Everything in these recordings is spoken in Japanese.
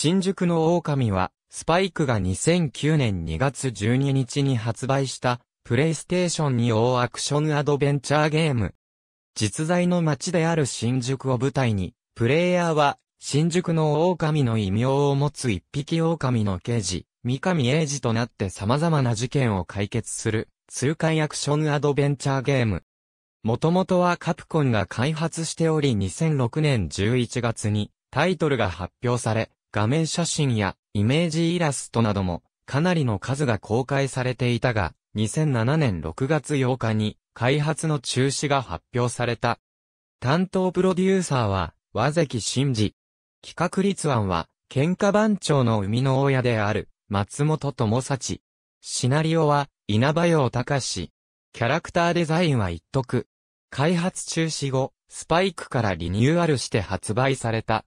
新宿の狼は、スパイクが2009年2月12日に発売した、プレイステーションに王アクションアドベンチャーゲーム。実在の街である新宿を舞台に、プレイヤーは、新宿の狼の異名を持つ一匹狼の刑事、三上英治となって様々な事件を解決する、痛快アクションアドベンチャーゲーム。もともとはカプコンが開発しており2006年11月にタイトルが発表され、画面写真やイメージイラストなどもかなりの数が公開されていたが、2007年6月8日に開発の中止が発表された。担当プロデューサーは、和関真二。企画立案は、喧嘩番長の生みの親である、松本智幸。シナリオは、稲葉洋隆。キャラクターデザインは一徳。開発中止後、スパイクからリニューアルして発売された。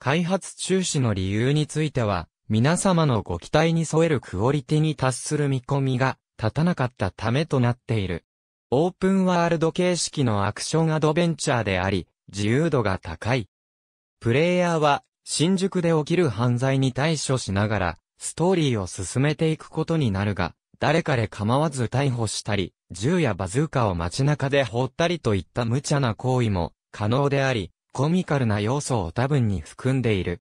開発中止の理由については、皆様のご期待に添えるクオリティに達する見込みが立たなかったためとなっている。オープンワールド形式のアクションアドベンチャーであり、自由度が高い。プレイヤーは新宿で起きる犯罪に対処しながら、ストーリーを進めていくことになるが、誰かで構わず逮捕したり、銃やバズーカを街中で放ったりといった無茶な行為も可能であり、コミカルな要素を多分に含んでいる。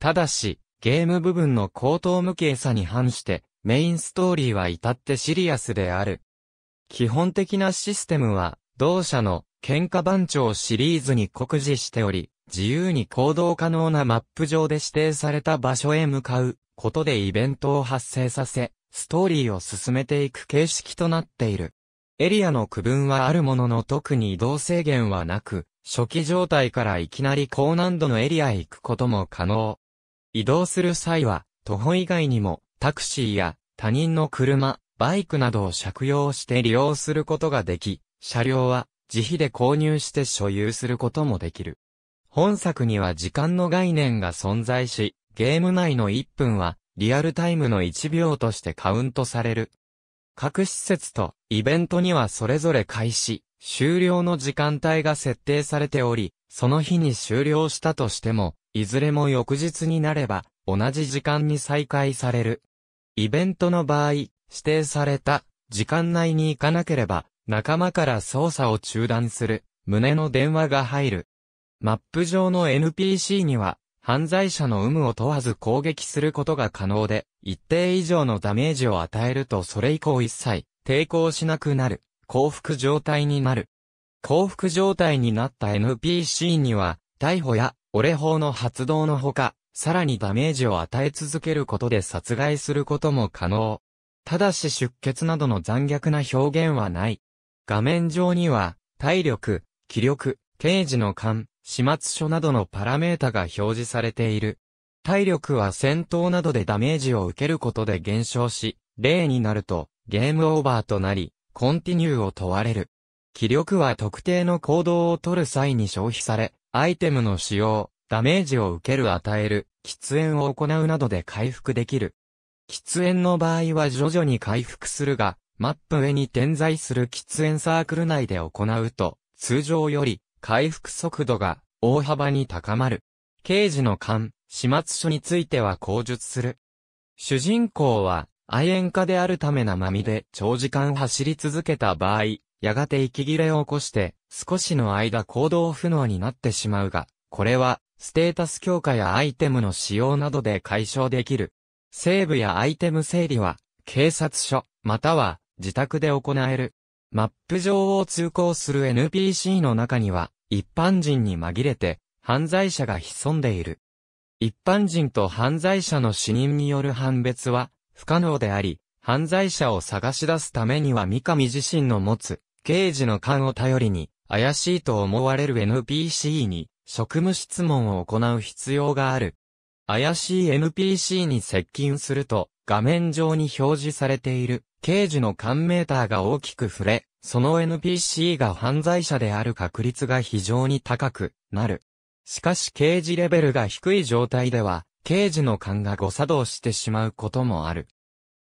ただし、ゲーム部分の高等無形さに反して、メインストーリーは至ってシリアスである。基本的なシステムは、同社の喧嘩番長シリーズに酷似しており、自由に行動可能なマップ上で指定された場所へ向かうことでイベントを発生させ、ストーリーを進めていく形式となっている。エリアの区分はあるものの特に移動制限はなく、初期状態からいきなり高難度のエリアへ行くことも可能。移動する際は、徒歩以外にも、タクシーや他人の車、バイクなどを借用して利用することができ、車両は自費で購入して所有することもできる。本作には時間の概念が存在し、ゲーム内の1分はリアルタイムの1秒としてカウントされる。各施設とイベントにはそれぞれ開始、終了の時間帯が設定されており、その日に終了したとしても、いずれも翌日になれば、同じ時間に再開される。イベントの場合、指定された時間内に行かなければ、仲間から操作を中断する、胸の電話が入る。マップ上の NPC には、犯罪者の有無を問わず攻撃することが可能で、一定以上のダメージを与えるとそれ以降一切、抵抗しなくなる。幸福状態になる。幸福状態になった NPC には、逮捕や、俺法の発動のほか、さらにダメージを与え続けることで殺害することも可能。ただし出血などの残虐な表現はない。画面上には、体力、気力、刑事の勘、始末書などのパラメータが表示されている。体力は戦闘などでダメージを受けることで減少し、例になると、ゲームオーバーとなり、コンティニューを問われる。気力は特定の行動を取る際に消費され、アイテムの使用、ダメージを受ける与える、喫煙を行うなどで回復できる。喫煙の場合は徐々に回復するが、マップ上に点在する喫煙サークル内で行うと、通常より回復速度が大幅に高まる。刑事の勘、始末書については口述する。主人公は亜鉛化であるためなまみで長時間走り続けた場合、やがて息切れを起こして、少しの間行動不能になってしまうが、これは、ステータス強化やアイテムの使用などで解消できる。セーブやアイテム整理は、警察署、または、自宅で行える。マップ上を通行する NPC の中には、一般人に紛れて、犯罪者が潜んでいる。一般人と犯罪者の死人による判別は、不可能であり、犯罪者を探し出すためには三上自身の持つ、刑事の勘を頼りに、怪しいと思われる NPC に、職務質問を行う必要がある。怪しい NPC に接近すると、画面上に表示されている、刑事の勘メーターが大きく触れ、その NPC が犯罪者である確率が非常に高くなる。しかし刑事レベルが低い状態では、刑事の勘が誤作動してしまうこともある。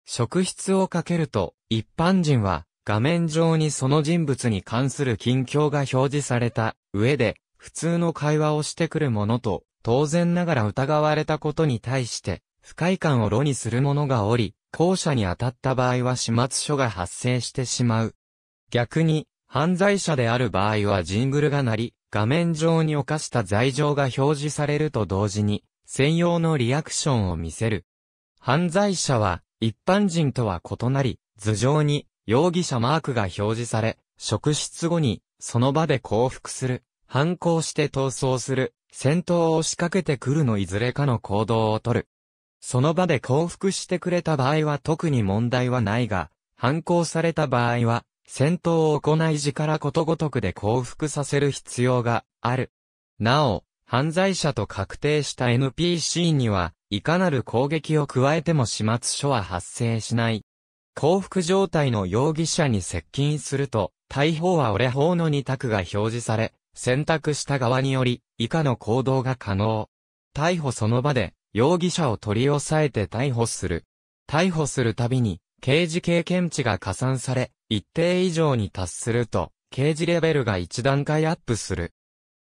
職質をかけると、一般人は、画面上にその人物に関する近況が表示された上で、普通の会話をしてくるものと、当然ながら疑われたことに対して、不快感を炉にする者がおり、後者に当たった場合は始末書が発生してしまう。逆に、犯罪者である場合はジングルが鳴り、画面上に犯した罪状が表示されると同時に、専用のリアクションを見せる。犯罪者は、一般人とは異なり、頭上に、容疑者マークが表示され、職質後に、その場で降伏する、反抗して逃走する、戦闘を仕掛けてくるのいずれかの行動をとる。その場で降伏してくれた場合は特に問題はないが、反抗された場合は、戦闘を行い時からことごとくで降伏させる必要がある。なお、犯罪者と確定した NPC には、いかなる攻撃を加えても始末書は発生しない。幸福状態の容疑者に接近すると、逮捕は俺法の二択が表示され、選択した側により、以下の行動が可能。逮捕その場で、容疑者を取り押さえて逮捕する。逮捕するたびに、刑事経験値が加算され、一定以上に達すると、刑事レベルが一段階アップする。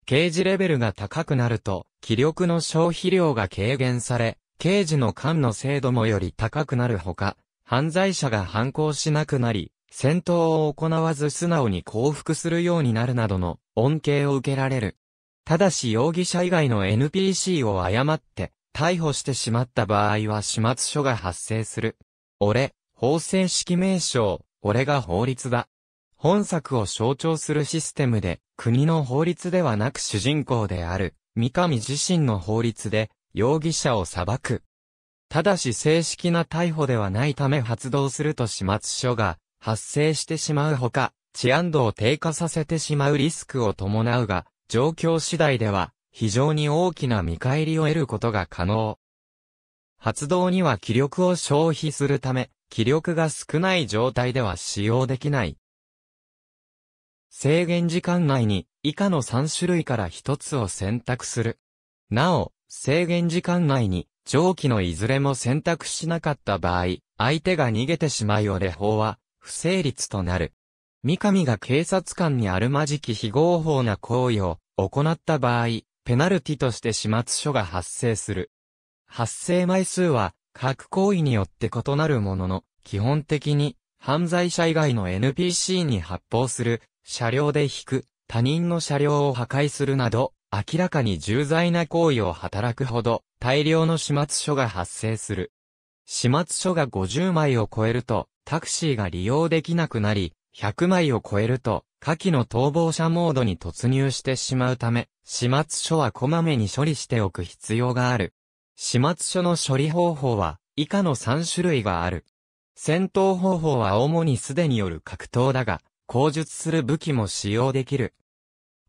刑事レベルが高くなると、気力の消費量が軽減され、刑事の間の精度もより高くなるほか、犯罪者が反抗しなくなり、戦闘を行わず素直に降伏するようになるなどの恩恵を受けられる。ただし容疑者以外の NPC を誤って逮捕してしまった場合は始末書が発生する。俺、法制式名称、俺が法律だ。本作を象徴するシステムで、国の法律ではなく主人公である、三上自身の法律で、容疑者を裁く。ただし正式な逮捕ではないため発動すると始末書が発生してしまうほか、治安度を低下させてしまうリスクを伴うが、状況次第では非常に大きな見返りを得ることが可能。発動には気力を消費するため、気力が少ない状態では使用できない制限時間内に以下の3種類から1つを選択する。なお、制限時間内に上記のいずれも選択しなかった場合、相手が逃げてしまいお礼法は不成立となる。三上が警察官にあるまじき非合法な行為を行った場合、ペナルティとして始末書が発生する。発生枚数は各行為によって異なるものの、基本的に犯罪者以外の NPC に発砲する車両で引く、他人の車両を破壊するなど、明らかに重罪な行為を働くほど、大量の始末書が発生する。始末書が50枚を超えると、タクシーが利用できなくなり、100枚を超えると、下記の逃亡者モードに突入してしまうため、始末書はこまめに処理しておく必要がある。始末書の処理方法は、以下の3種類がある。戦闘方法は主にすでによる格闘だが、攻術する武器も使用できる。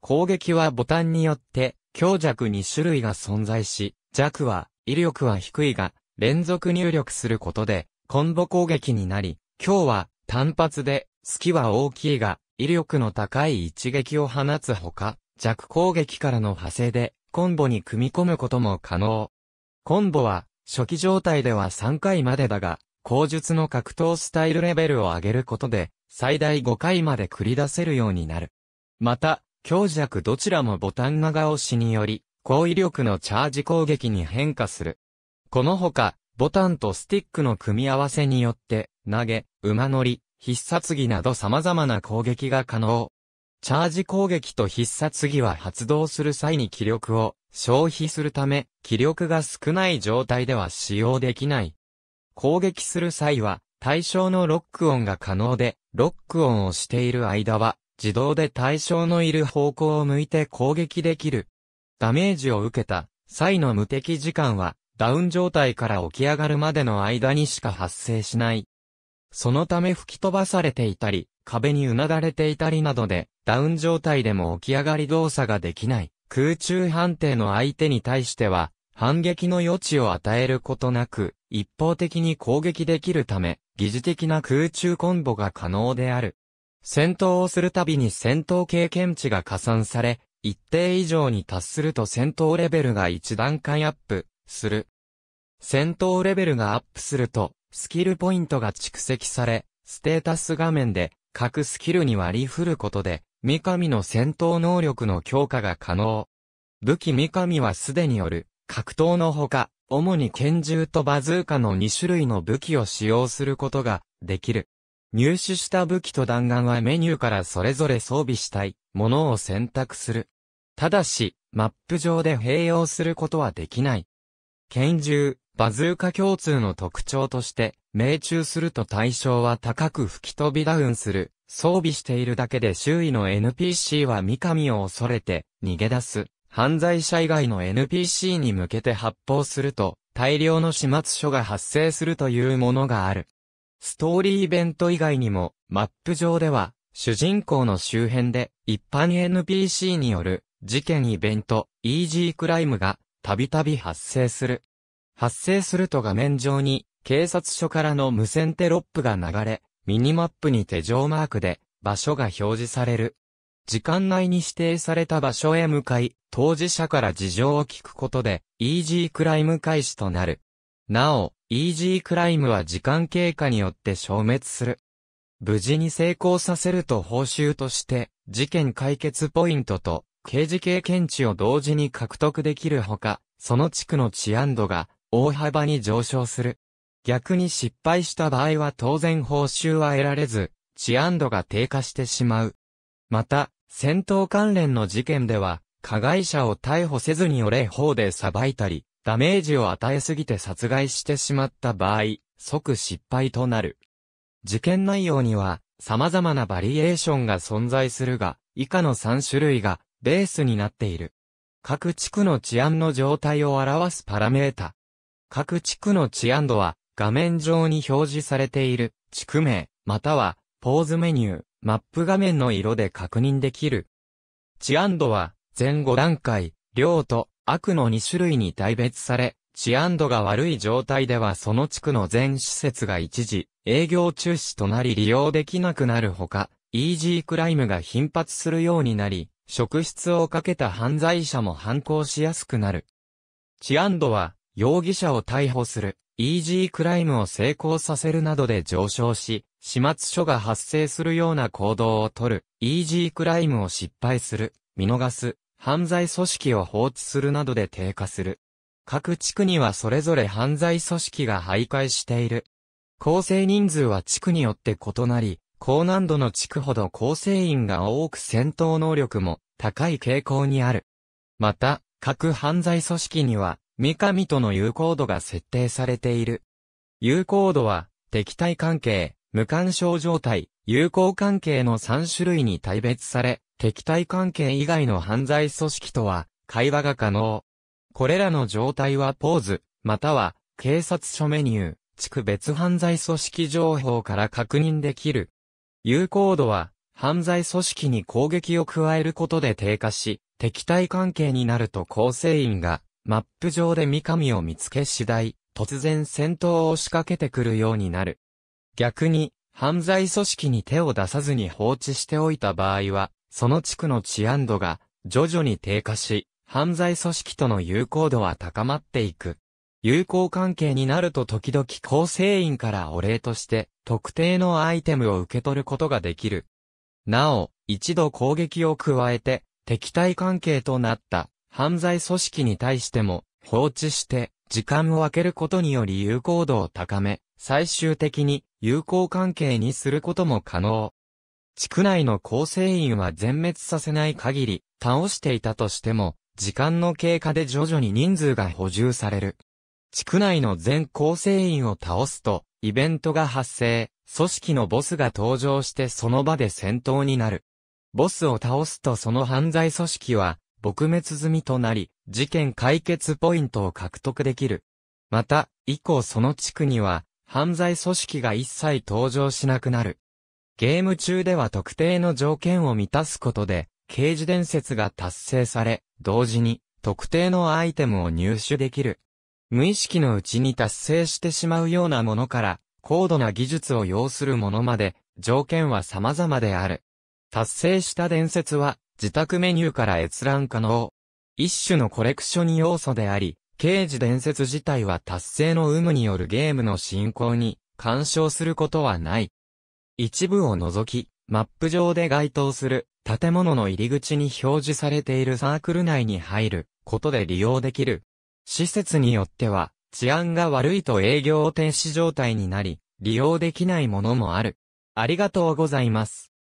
攻撃はボタンによって強弱2種類が存在し、弱は威力は低いが連続入力することでコンボ攻撃になり、強は単発で隙は大きいが威力の高い一撃を放つほか、弱攻撃からの派生でコンボに組み込むことも可能。コンボは初期状態では3回までだが、攻術の格闘スタイルレベルを上げることで、最大5回まで繰り出せるようになる。また、強弱どちらもボタン長押しにより、高威力のチャージ攻撃に変化する。このほか、ボタンとスティックの組み合わせによって、投げ、馬乗り、必殺技など様々な攻撃が可能。チャージ攻撃と必殺技は発動する際に気力を消費するため、気力が少ない状態では使用できない。攻撃する際は、対象のロックオンが可能で、ロックオンをしている間は、自動で対象のいる方向を向いて攻撃できる。ダメージを受けた際の無敵時間は、ダウン状態から起き上がるまでの間にしか発生しない。そのため吹き飛ばされていたり、壁にうなだれていたりなどで、ダウン状態でも起き上がり動作ができない。空中判定の相手に対しては、反撃の余地を与えることなく、一方的に攻撃できるため、疑似的な空中コンボが可能である。戦闘をするたびに戦闘経験値が加算され、一定以上に達すると戦闘レベルが一段階アップする。戦闘レベルがアップすると、スキルポイントが蓄積され、ステータス画面で各スキルに割り振ることで、三上の戦闘能力の強化が可能。武器三上はすでによる格闘のほか、主に拳銃とバズーカの2種類の武器を使用することができる。入手した武器と弾丸はメニューからそれぞれ装備したいものを選択する。ただし、マップ上で併用することはできない。拳銃、バズーカ共通の特徴として、命中すると対象は高く吹き飛びダウンする。装備しているだけで周囲の NPC は三上を恐れて逃げ出す。犯罪者以外の NPC に向けて発砲すると、大量の始末書が発生するというものがある。ストーリーイベント以外にも、マップ上では、主人公の周辺で、一般 NPC による、事件イベント、イージークライムが、たびたび発生する。発生すると画面上に、警察署からの無線テロップが流れ、ミニマップに手錠マークで、場所が表示される。時間内に指定された場所へ向かい、当事者から事情を聞くことで、イージークライム開始となる。なお、イージークライムは時間経過によって消滅する。無事に成功させると報酬として、事件解決ポイントと、刑事経験値を同時に獲得できるほか、その地区の治安度が大幅に上昇する。逆に失敗した場合は当然報酬は得られず、治安度が低下してしまう。また、戦闘関連の事件では、加害者を逮捕せずに俺法で裁いたり、ダメージを与えすぎて殺害してしまった場合、即失敗となる。事件内容には、様々なバリエーションが存在するが、以下の3種類がベースになっている。各地区の治安の状態を表すパラメータ。各地区の治安度は画面上に表示されている地区名、またはポーズメニュー、マップ画面の色で確認できる。治安度は、前後段階、量と悪の2種類に大別され、治安度が悪い状態ではその地区の全施設が一時、営業中止となり利用できなくなるほか、イージークライムが頻発するようになり、職質をかけた犯罪者も犯行しやすくなる。治安度は、容疑者を逮捕する、イージークライムを成功させるなどで上昇し、始末書が発生するような行動をとる、イージークライムを失敗する、見逃す、犯罪組織を放置するなどで低下する。各地区にはそれぞれ犯罪組織が徘徊している。構成人数は地区によって異なり、高難度の地区ほど構成員が多く戦闘能力も高い傾向にある。また、各犯罪組織には、三上との友好度が設定されている。友好度は、敵対関係、無干渉状態、友好関係の3種類に大別され、敵対関係以外の犯罪組織とは、会話が可能。これらの状態はポーズ、または、警察署メニュー、地区別犯罪組織情報から確認できる。有効度は、犯罪組織に攻撃を加えることで低下し、敵対関係になると構成員が、マップ上で三上を見つけ次第、突然戦闘を仕掛けてくるようになる。逆に、犯罪組織に手を出さずに放置しておいた場合は、その地区の治安度が徐々に低下し、犯罪組織との友好度は高まっていく。友好関係になると時々構成員からお礼として特定のアイテムを受け取ることができる。なお、一度攻撃を加えて敵対関係となった犯罪組織に対しても放置して時間を空けることにより友好度を高め、最終的に友好関係にすることも可能。地区内の構成員は全滅させない限り、倒していたとしても、時間の経過で徐々に人数が補充される。地区内の全構成員を倒すと、イベントが発生、組織のボスが登場してその場で戦闘になる。ボスを倒すとその犯罪組織は、撲滅済みとなり、事件解決ポイントを獲得できる。また、以降その地区には、犯罪組織が一切登場しなくなる。ゲーム中では特定の条件を満たすことで、刑事伝説が達成され、同時に特定のアイテムを入手できる。無意識のうちに達成してしまうようなものから、高度な技術を要するものまで、条件は様々である。達成した伝説は、自宅メニューから閲覧可能。一種のコレクション要素であり、刑事伝説自体は達成の有無によるゲームの進行に干渉することはない。一部を除き、マップ上で該当する建物の入り口に表示されているサークル内に入ることで利用できる。施設によっては治安が悪いと営業停止状態になり、利用できないものもある。ありがとうございます。